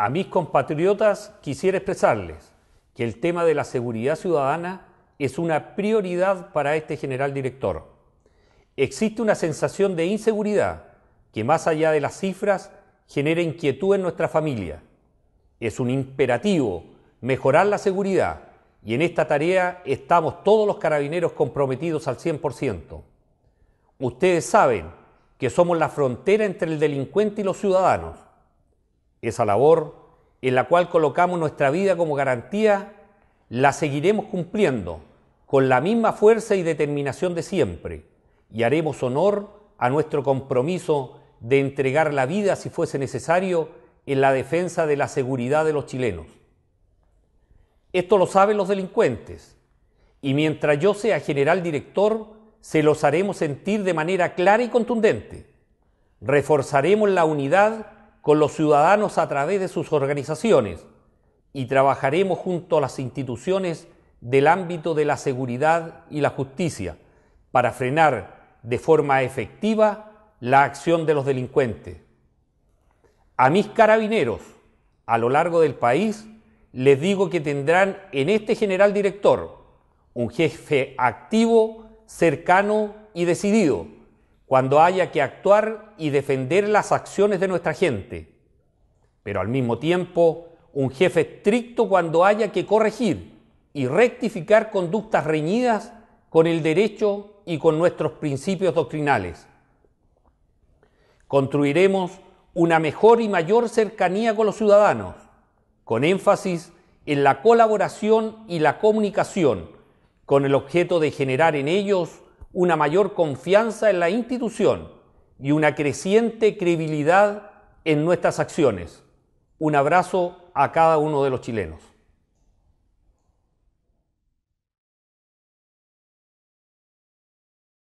A mis compatriotas quisiera expresarles que el tema de la seguridad ciudadana es una prioridad para este general director. Existe una sensación de inseguridad que más allá de las cifras genera inquietud en nuestra familia. Es un imperativo mejorar la seguridad y en esta tarea estamos todos los carabineros comprometidos al 100%. Ustedes saben que somos la frontera entre el delincuente y los ciudadanos esa labor en la cual colocamos nuestra vida como garantía, la seguiremos cumpliendo con la misma fuerza y determinación de siempre y haremos honor a nuestro compromiso de entregar la vida si fuese necesario en la defensa de la seguridad de los chilenos. Esto lo saben los delincuentes y mientras yo sea general director se los haremos sentir de manera clara y contundente. Reforzaremos la unidad con los ciudadanos a través de sus organizaciones y trabajaremos junto a las instituciones del ámbito de la seguridad y la justicia para frenar de forma efectiva la acción de los delincuentes. A mis carabineros a lo largo del país les digo que tendrán en este general director un jefe activo, cercano y decidido cuando haya que actuar y defender las acciones de nuestra gente, pero al mismo tiempo un jefe estricto cuando haya que corregir y rectificar conductas reñidas con el derecho y con nuestros principios doctrinales. Construiremos una mejor y mayor cercanía con los ciudadanos, con énfasis en la colaboración y la comunicación, con el objeto de generar en ellos una mayor confianza en la institución y una creciente credibilidad en nuestras acciones. Un abrazo a cada uno de los chilenos.